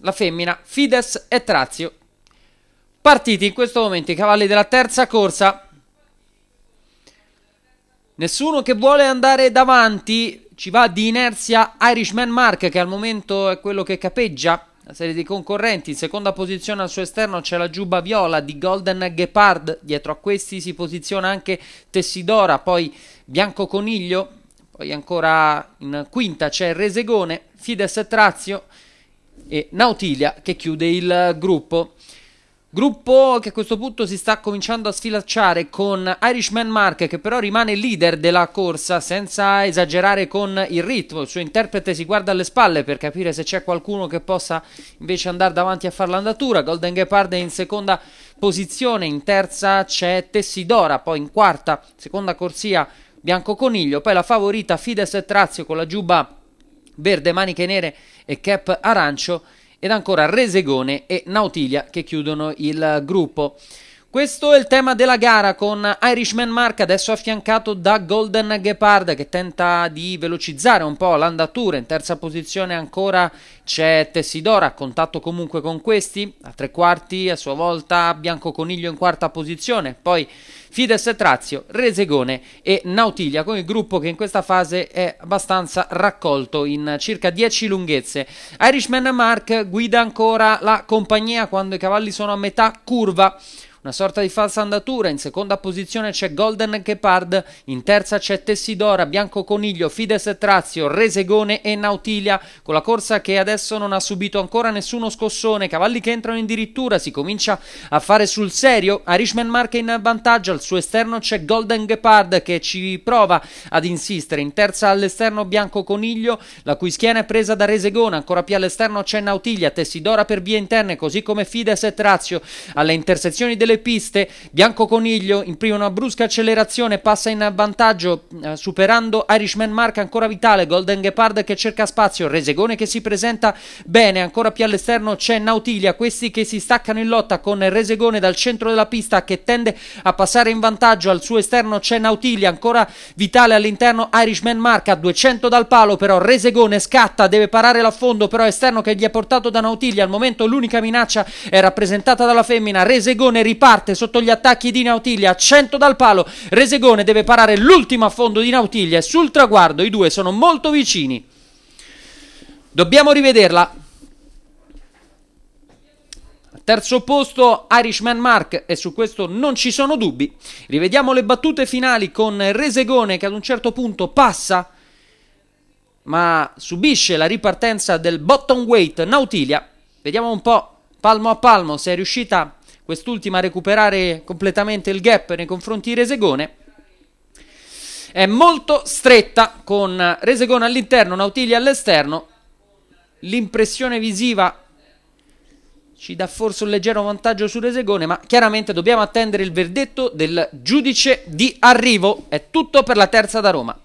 la femmina, Fides e Trazio. Partiti in questo momento i cavalli della terza corsa. Nessuno che vuole andare davanti, ci va di inerzia Irishman Mark che al momento è quello che capeggia la serie dei concorrenti. In seconda posizione al suo esterno c'è la giuba viola di Golden Gepard. dietro a questi si posiziona anche Tessidora, poi Bianco Coniglio, poi ancora in quinta c'è Resegone, Fides e Trazio, e Nautilia che chiude il gruppo. Gruppo che a questo punto si sta cominciando a sfilacciare con Irishman Mark che però rimane leader della corsa senza esagerare con il ritmo, il suo interprete si guarda alle spalle per capire se c'è qualcuno che possa invece andare davanti a fare l'andatura, Golden Gepard è in seconda posizione, in terza c'è Tessidora, poi in quarta seconda corsia Bianco Coniglio, poi la favorita Fides e Trazio con la giubba verde maniche nere e cap arancio ed ancora Resegone e Nautilia che chiudono il gruppo. Questo è il tema della gara con Irishman Mark adesso affiancato da Golden Gepard che tenta di velocizzare un po' l'andatura. In terza posizione ancora c'è Tessidora, a contatto comunque con questi. A tre quarti a sua volta Bianco Coniglio in quarta posizione. Poi Fides Trazio, Resegone e Nautilia con il gruppo che in questa fase è abbastanza raccolto in circa 10 lunghezze. Irishman Mark guida ancora la compagnia quando i cavalli sono a metà curva. Una sorta di falsa andatura, in seconda posizione c'è Golden Gepard, in terza c'è Tessidora, Bianco Coniglio, Fides Trazio, Resegone e Nautilia, con la corsa che adesso non ha subito ancora nessuno scossone, cavalli che entrano addirittura, si comincia a fare sul serio, Irishman Marche in vantaggio, al suo esterno c'è Golden Gepard che ci prova ad insistere, in terza all'esterno Bianco Coniglio, la cui schiena è presa da Resegone, ancora più all'esterno c'è Nautilia, Tessidora per vie interne, così come Fides e Trazio, alle intersezioni delle sulle piste. Bianco Coniglio imprime una brusca accelerazione, passa in vantaggio eh, superando Irishman Mark ancora vitale, Golden Gepard che cerca spazio, Resegone che si presenta bene, ancora più all'esterno c'è Nautilia, questi che si staccano in lotta con Resegone dal centro della pista che tende a passare in vantaggio, al suo esterno c'è Nautilia, ancora vitale all'interno Irishman Mark a 200 dal palo, però Resegone scatta, deve parare l'affondo, però esterno che gli è portato da Nautilia, al momento l'unica minaccia è rappresentata dalla femmina, Resegone ripara riparte sotto gli attacchi di Nautilia, 100 dal palo, Resegone deve parare l'ultimo a fondo di Nautilia e sul traguardo i due sono molto vicini. Dobbiamo rivederla. Terzo posto Irishman Mark e su questo non ci sono dubbi. Rivediamo le battute finali con Resegone che ad un certo punto passa ma subisce la ripartenza del bottom weight Nautilia. Vediamo un po' palmo a palmo se è riuscita quest'ultima a recuperare completamente il gap nei confronti di Resegone. È molto stretta con Resegone all'interno, Nautigli all'esterno. L'impressione visiva ci dà forse un leggero vantaggio su Resegone, ma chiaramente dobbiamo attendere il verdetto del giudice di arrivo. È tutto per la terza da Roma.